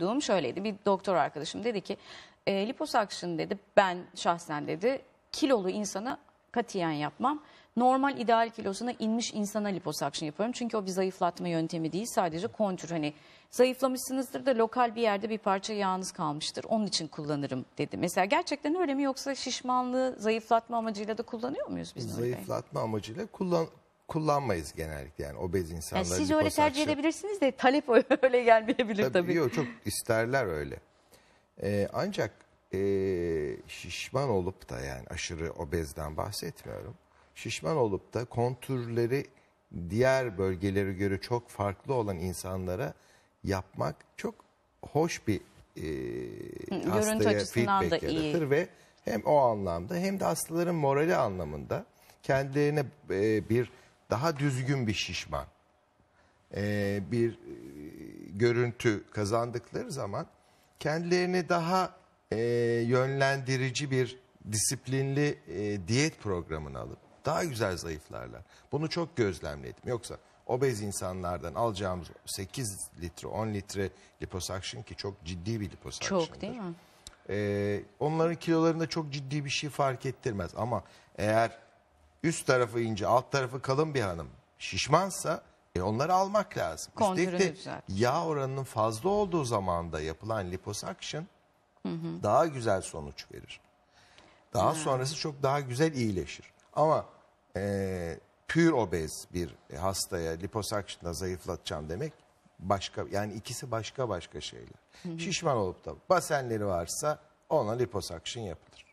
duyduğum şöyleydi. Bir doktor arkadaşım dedi ki e, liposakşın dedi ben şahsen dedi kilolu insana katiyen yapmam. Normal ideal kilosuna inmiş insana liposakşın yapıyorum. Çünkü o bir zayıflatma yöntemi değil sadece kontür hani zayıflamışsınızdır da lokal bir yerde bir parça yağınız kalmıştır. Onun için kullanırım dedi. Mesela gerçekten öyle mi yoksa şişmanlığı zayıflatma amacıyla da kullanıyor muyuz biz? Zayıflatma amacıyla kullan, kullanmayız genellikle yani obez insanlar. Yani siz öyle tercih edebilirsiniz de talep öyle gelmeyebilir tabii. tabii. Yok çok isterler öyle. Ee, ancak e, şişman olup da yani aşırı obezden bahsetmiyorum. Şişman olup da kontürleri diğer bölgelere göre çok farklı olan insanlara yapmak çok hoş bir e, hastaya feedback yaratır iyi. ve hem o anlamda hem de hastaların morali anlamında kendilerine e, bir daha düzgün bir şişman e, bir e, görüntü kazandıkları zaman kendilerini daha e, yönlendirici bir disiplinli e, diyet programına alıp daha güzel zayıflarlar. Bunu çok gözlemledim. Yoksa obez insanlardan alacağımız 8 litre 10 litre liposuction ki çok ciddi bir liposuction. Çok değil mi? Ee, onların kilolarında çok ciddi bir şey fark ettirmez ama eğer üst tarafı ince, alt tarafı kalın bir hanım şişmansa e onları almak lazım. Kontürünü Üstelik de düzelt. yağ oranının fazla olduğu zaman da yapılan liposuction daha güzel sonuç verir. Daha sonrası çok daha güzel iyileşir. Ama e, pür obez bir hastaya liposuction'da zayıflatacağım demek başka yani ikisi başka başka şeyler. Şişman olup da basenleri varsa ona liposuction yapılır.